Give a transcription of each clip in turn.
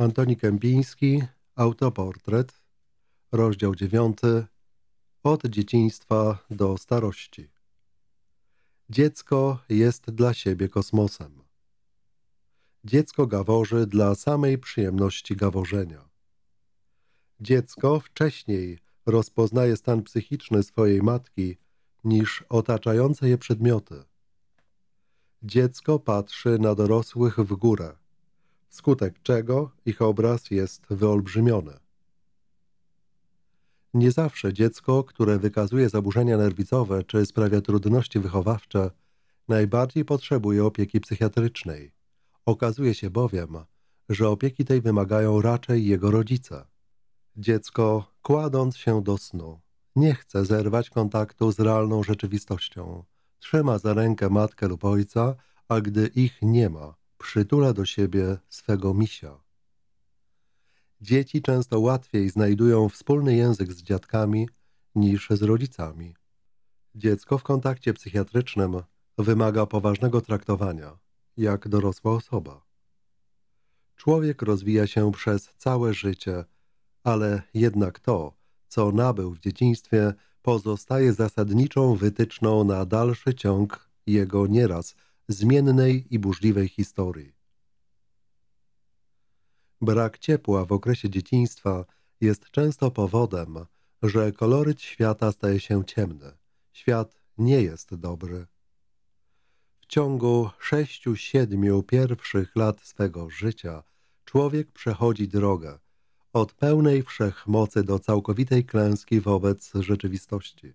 Antoni Kępiński, autoportret, rozdział 9. Od dzieciństwa do starości. Dziecko jest dla siebie kosmosem. Dziecko gaworzy dla samej przyjemności gaworzenia. Dziecko wcześniej rozpoznaje stan psychiczny swojej matki niż otaczające je przedmioty. Dziecko patrzy na dorosłych w górę wskutek czego ich obraz jest wyolbrzymiony. Nie zawsze dziecko, które wykazuje zaburzenia nerwicowe czy sprawia trudności wychowawcze, najbardziej potrzebuje opieki psychiatrycznej. Okazuje się bowiem, że opieki tej wymagają raczej jego rodzice. Dziecko, kładąc się do snu, nie chce zerwać kontaktu z realną rzeczywistością. Trzyma za rękę matkę lub ojca, a gdy ich nie ma, przytula do siebie swego misia. Dzieci często łatwiej znajdują wspólny język z dziadkami niż z rodzicami. Dziecko w kontakcie psychiatrycznym wymaga poważnego traktowania, jak dorosła osoba. Człowiek rozwija się przez całe życie, ale jednak to, co nabył w dzieciństwie, pozostaje zasadniczą wytyczną na dalszy ciąg jego nieraz zmiennej i burzliwej historii. Brak ciepła w okresie dzieciństwa jest często powodem, że koloryt świata staje się ciemny. Świat nie jest dobry. W ciągu sześciu, siedmiu pierwszych lat swego życia człowiek przechodzi drogę od pełnej wszechmocy do całkowitej klęski wobec rzeczywistości.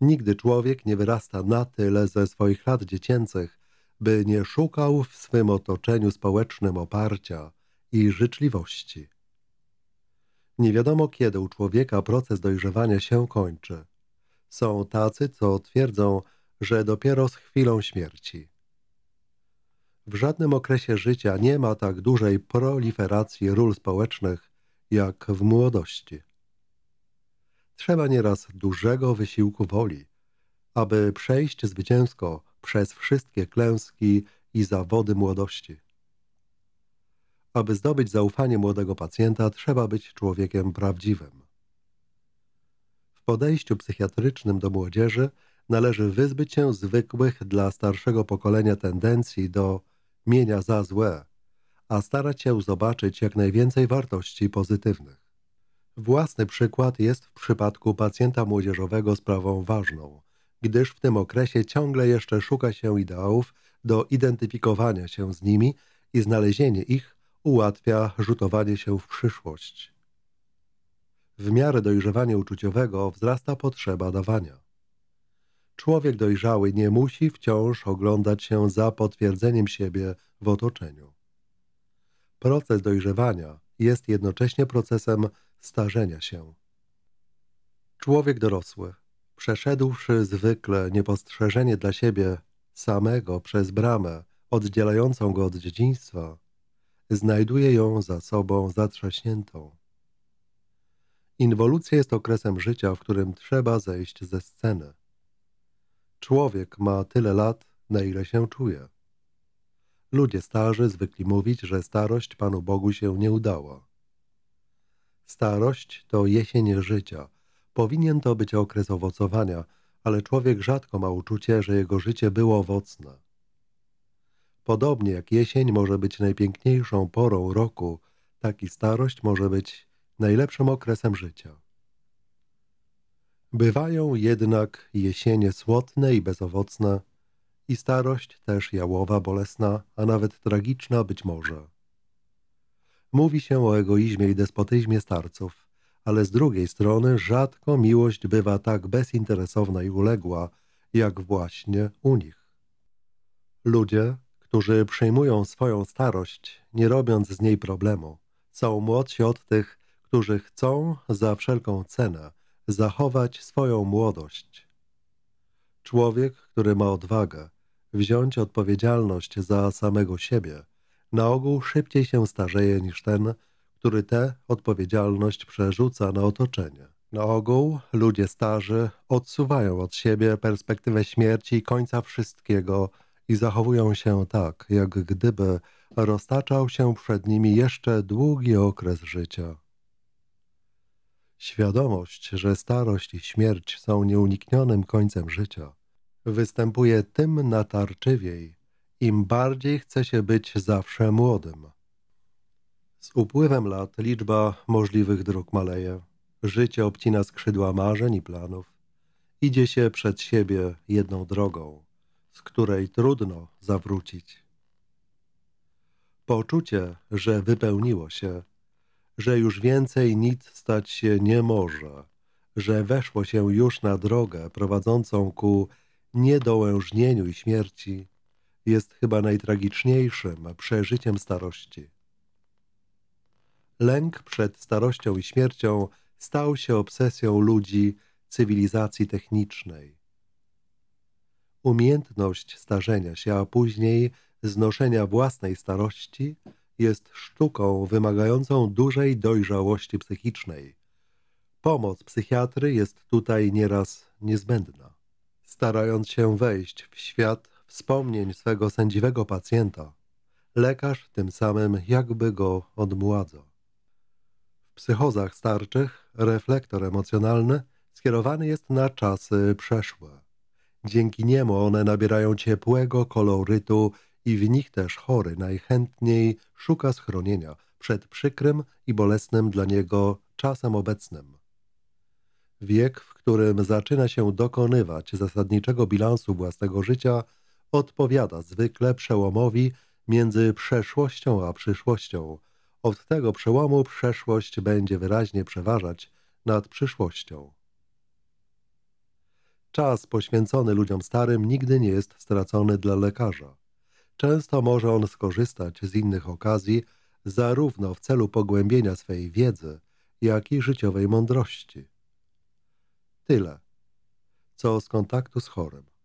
Nigdy człowiek nie wyrasta na tyle ze swoich lat dziecięcych, by nie szukał w swym otoczeniu społecznym oparcia i życzliwości. Nie wiadomo, kiedy u człowieka proces dojrzewania się kończy. Są tacy, co twierdzą, że dopiero z chwilą śmierci. W żadnym okresie życia nie ma tak dużej proliferacji ról społecznych jak w młodości. Trzeba nieraz dużego wysiłku woli, aby przejść zwycięsko przez wszystkie klęski i zawody młodości. Aby zdobyć zaufanie młodego pacjenta, trzeba być człowiekiem prawdziwym. W podejściu psychiatrycznym do młodzieży należy wyzbyć się zwykłych dla starszego pokolenia tendencji do mienia za złe, a starać się zobaczyć jak najwięcej wartości pozytywnych. Własny przykład jest w przypadku pacjenta młodzieżowego sprawą ważną, gdyż w tym okresie ciągle jeszcze szuka się ideałów do identyfikowania się z nimi i znalezienie ich ułatwia rzutowanie się w przyszłość. W miarę dojrzewania uczuciowego wzrasta potrzeba dawania. Człowiek dojrzały nie musi wciąż oglądać się za potwierdzeniem siebie w otoczeniu. Proces dojrzewania jest jednocześnie procesem starzenia się. Człowiek dorosły, przeszedłszy zwykle niepostrzeżenie dla siebie samego przez bramę oddzielającą go od dzieciństwa, znajduje ją za sobą zatrzaśniętą. Inwolucja jest okresem życia, w którym trzeba zejść ze sceny. Człowiek ma tyle lat, na ile się czuje. Ludzie starzy zwykli mówić, że starość Panu Bogu się nie udała. Starość to jesień życia. Powinien to być okres owocowania, ale człowiek rzadko ma uczucie, że jego życie było owocne. Podobnie jak jesień może być najpiękniejszą porą roku, tak i starość może być najlepszym okresem życia. Bywają jednak jesienie słodne i bezowocne i starość też jałowa, bolesna, a nawet tragiczna być może. Mówi się o egoizmie i despotyzmie starców, ale z drugiej strony rzadko miłość bywa tak bezinteresowna i uległa, jak właśnie u nich. Ludzie, którzy przyjmują swoją starość, nie robiąc z niej problemu, są młodsi od tych, którzy chcą za wszelką cenę zachować swoją młodość. Człowiek, który ma odwagę wziąć odpowiedzialność za samego siebie – na ogół szybciej się starzeje niż ten, który tę odpowiedzialność przerzuca na otoczenie. Na ogół ludzie starzy odsuwają od siebie perspektywę śmierci i końca wszystkiego i zachowują się tak, jak gdyby roztaczał się przed nimi jeszcze długi okres życia. Świadomość, że starość i śmierć są nieuniknionym końcem życia, występuje tym natarczywiej, im bardziej chce się być zawsze młodym. Z upływem lat liczba możliwych dróg maleje. Życie obcina skrzydła marzeń i planów. Idzie się przed siebie jedną drogą, z której trudno zawrócić. Poczucie, że wypełniło się, że już więcej nic stać się nie może, że weszło się już na drogę prowadzącą ku niedołężnieniu i śmierci, jest chyba najtragiczniejszym przeżyciem starości. Lęk przed starością i śmiercią stał się obsesją ludzi cywilizacji technicznej. Umiejętność starzenia się, a później znoszenia własnej starości jest sztuką wymagającą dużej dojrzałości psychicznej. Pomoc psychiatry jest tutaj nieraz niezbędna. Starając się wejść w świat wspomnień swego sędziwego pacjenta, lekarz tym samym jakby go odmładza. W psychozach starczych reflektor emocjonalny skierowany jest na czasy przeszłe. Dzięki niemu one nabierają ciepłego kolorytu i w nich też chory najchętniej szuka schronienia przed przykrym i bolesnym dla niego czasem obecnym. Wiek, w którym zaczyna się dokonywać zasadniczego bilansu własnego życia – odpowiada zwykle przełomowi między przeszłością a przyszłością. Od tego przełomu przeszłość będzie wyraźnie przeważać nad przyszłością. Czas poświęcony ludziom starym nigdy nie jest stracony dla lekarza. Często może on skorzystać z innych okazji, zarówno w celu pogłębienia swej wiedzy, jak i życiowej mądrości. Tyle, co z kontaktu z chorym.